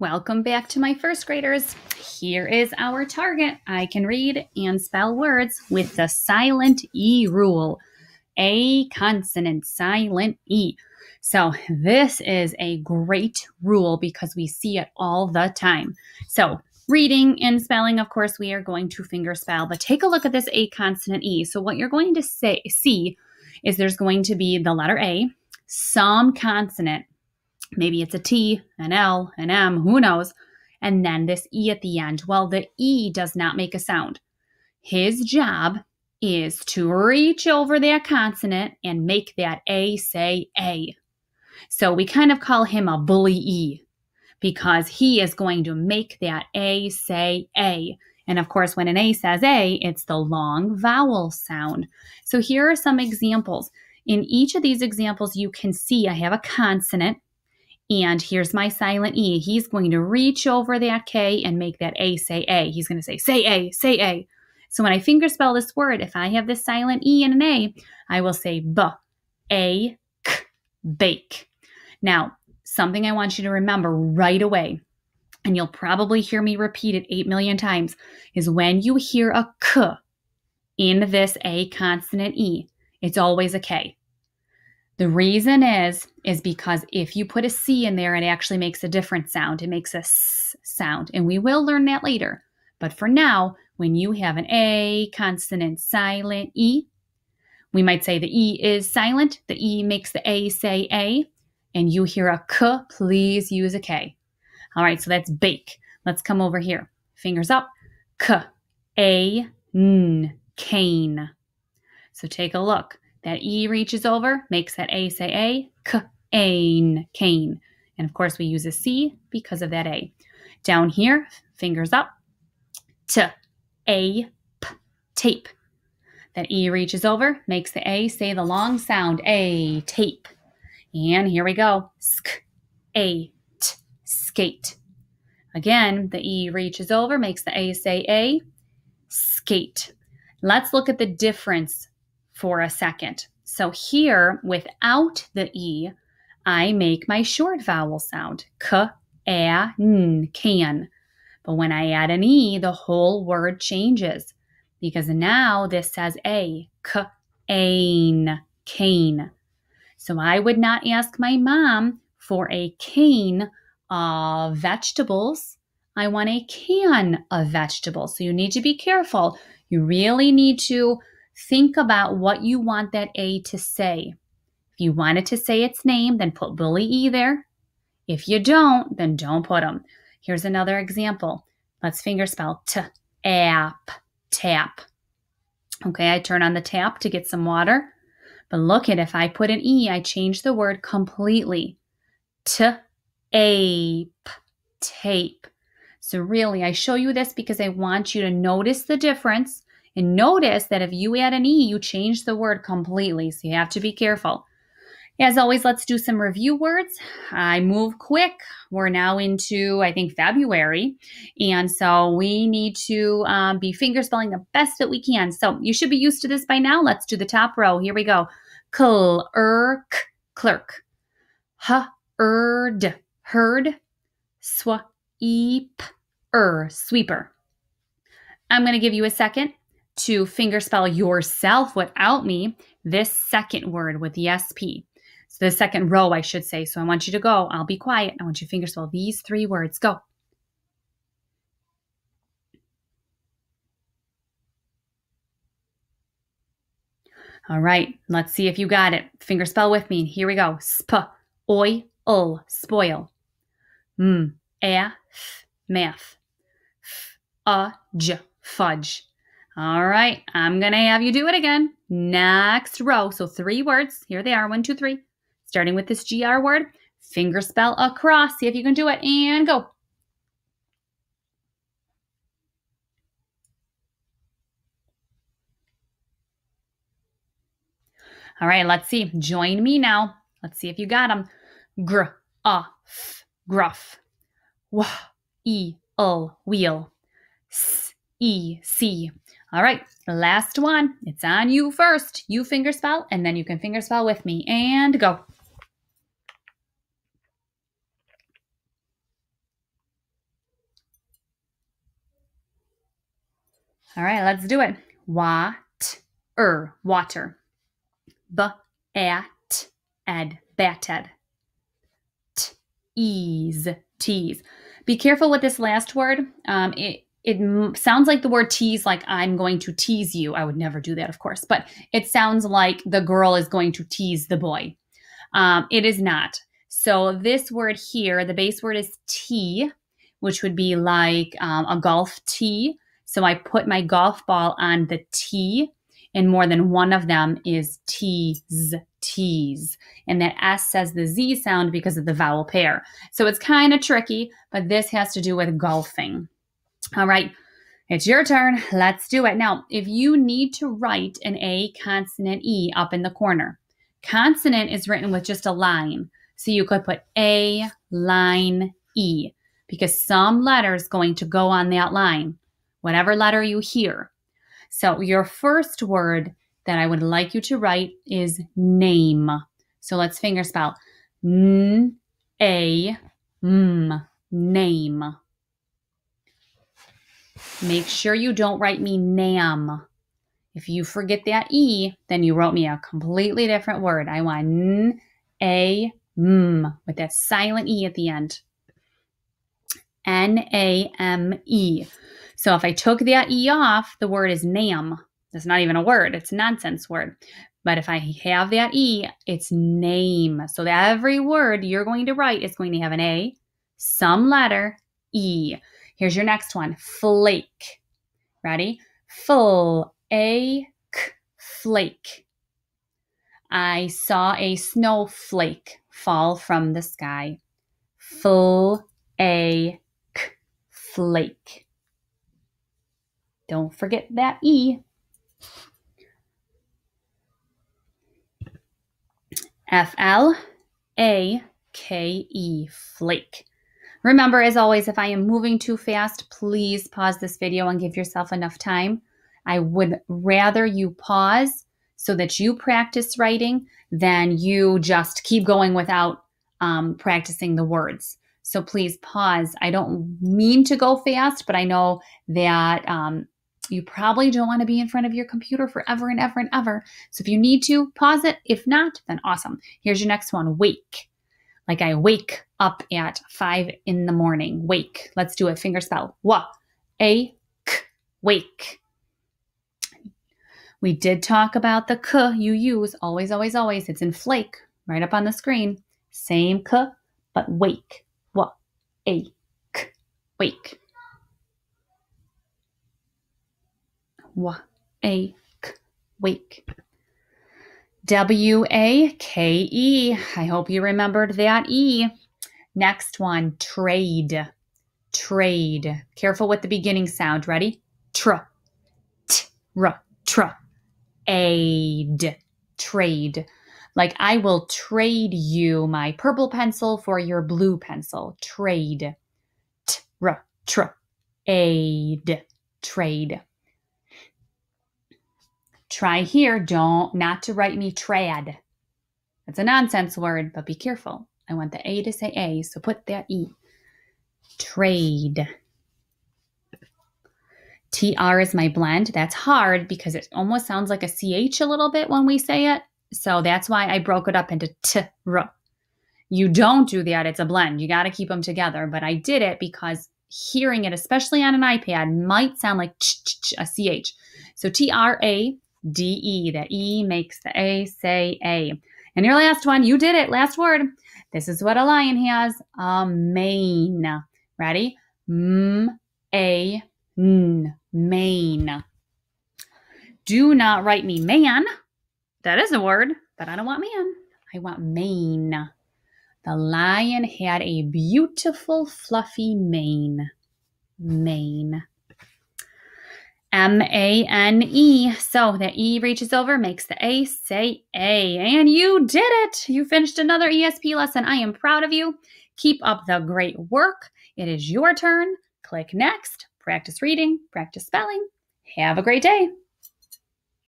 Welcome back to my first graders. Here is our target. I can read and spell words with the silent E rule. A consonant, silent E. So, this is a great rule because we see it all the time. So, reading and spelling, of course, we are going to finger spell, but take a look at this A consonant E. So, what you're going to say, see is there's going to be the letter A, some consonant, Maybe it's a T, an L, an M, who knows? And then this E at the end. Well, the E does not make a sound. His job is to reach over that consonant and make that A say A. So we kind of call him a bully E because he is going to make that A say A. And of course, when an A says A, it's the long vowel sound. So here are some examples. In each of these examples, you can see I have a consonant and here's my silent E. He's going to reach over that K and make that A say A. He's going to say, say A, say A. So when I fingerspell this word, if I have this silent E and an A, I will say B, A, K, bake. Now, something I want you to remember right away, and you'll probably hear me repeat it 8 million times, is when you hear a K in this A consonant E, it's always a K. The reason is is because if you put a c in there, it actually makes a different sound. It makes a s sound, and we will learn that later. But for now, when you have an a consonant silent e, we might say the e is silent. The e makes the a say a, and you hear a k. Please use a k. All right, so that's bake. Let's come over here. Fingers up. K a n cane. So take a look. That E reaches over, makes that A say A, k, ain, cane. And of course, we use a C because of that A. Down here, fingers up, t, a, p, tape. That E reaches over, makes the A say the long sound, A, tape. And here we go, sk, a, t, skate. Again, the E reaches over, makes the A say A, skate. Let's look at the difference for a second. So here, without the E, I make my short vowel sound, k, a, n, can. But when I add an E, the whole word changes because now this says a, k, ain, cane. So I would not ask my mom for a cane of vegetables. I want a can of vegetables. So you need to be careful. You really need to Think about what you want that A to say. If you want it to say its name, then put bully E there. If you don't, then don't put them. Here's another example. Let's fingerspell t app tap. Okay, I turn on the tap to get some water. But look at if I put an E, I change the word completely. T ape tape. So really, I show you this because I want you to notice the difference and notice that if you add an E, you change the word completely. So you have to be careful. As always, let's do some review words. I move quick. We're now into, I think, February. And so we need to um, be fingerspelling the best that we can. So you should be used to this by now. Let's do the top row. Here we go. Clerk, clerk. Heard, heard. Sweep, er, sweeper. I'm going to give you a second to fingerspell yourself without me, this second word with the SP. So the second row, I should say. So I want you to go. I'll be quiet. I want you to fingerspell these three words. Go. All right, let's see if you got it. Fingerspell with me. Here we go. Sp, oi, ul, spoil. M, mm, a, f, math. F, a, j, fudge. All right, I'm going to have you do it again. Next row. So three words. Here they are one, two, three. Starting with this GR word, finger spell across. See if you can do it and go. All right, let's see. Join me now. Let's see if you got them. Gr, off, gruff. Wah, e, wheel. s e c. All right, last one. It's on you first. You fingerspell, and then you can fingerspell with me. And go. All right, let's do it. Wat, er, water. B, at, ed, batted. T, ease, tease. Be careful with this last word. Um, it, it sounds like the word tease, like I'm going to tease you. I would never do that, of course, but it sounds like the girl is going to tease the boy. Um, it is not. So this word here, the base word is tee, which would be like um, a golf tee. So I put my golf ball on the tee, and more than one of them is tees, Tease, And that S says the Z sound because of the vowel pair. So it's kind of tricky, but this has to do with golfing. All right, it's your turn. Let's do it. Now, if you need to write an A consonant E up in the corner, consonant is written with just a line. So you could put A line E because some letter is going to go on that line, whatever letter you hear. So your first word that I would like you to write is name. So let's fingerspell N A M name. Make sure you don't write me NAM. If you forget that E, then you wrote me a completely different word. I want N, A, M with that silent E at the end. N, A, M, E. So if I took that E off, the word is NAM. That's not even a word, it's a nonsense word. But if I have that E, it's name. So every word you're going to write is going to have an A, some letter, E. Here's your next one flake. Ready? Full, a, k, flake. I saw a snowflake fall from the sky. Full, a, k, flake. Don't forget that E. F L A K E flake. Remember, as always, if I am moving too fast, please pause this video and give yourself enough time. I would rather you pause so that you practice writing than you just keep going without um, practicing the words. So please pause. I don't mean to go fast, but I know that um, you probably don't want to be in front of your computer forever and ever and ever. So if you need to, pause it. If not, then awesome. Here's your next one wake. Like I wake up at five in the morning. Wake. Let's do a finger spell. Wa, ake wake. We did talk about the k you use always, always, always. It's in flake right up on the screen. Same k, but wake. Wa, ake wake. Wa, ake wake. W A K E. I hope you remembered that E. Next one, trade. Trade. Careful with the beginning sound. Ready? Tr. T. R. Tr. Aid. Trade. Like, I will trade you my purple pencil for your blue pencil. Trade. T. R. Tr. Aid. Trade. Try here, don't, not to write me trad. That's a nonsense word, but be careful. I want the A to say A, so put that E. Trade. TR is my blend. That's hard because it almost sounds like a CH a little bit when we say it. So that's why I broke it up into T R. You don't do that. It's a blend. You got to keep them together. But I did it because hearing it, especially on an iPad, might sound like ch, ch, ch, a CH. So T R A DE. The E makes the A say A. And your last one, you did it. Last word. This is what a lion has a mane. Ready? M A N. Mane. Do not write me man. That is a word, but I don't want man. I want mane. The lion had a beautiful, fluffy mane. Mane. M A N E. So the E reaches over, makes the A say A. And you did it! You finished another ESP lesson. I am proud of you. Keep up the great work. It is your turn. Click next, practice reading, practice spelling. Have a great day.